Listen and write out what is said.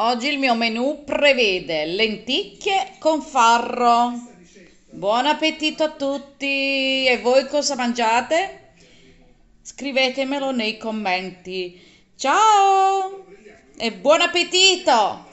Oggi il mio menù prevede lenticchie con farro. Buon appetito a tutti! E voi cosa mangiate? Scrivetemelo nei commenti. Ciao e buon appetito!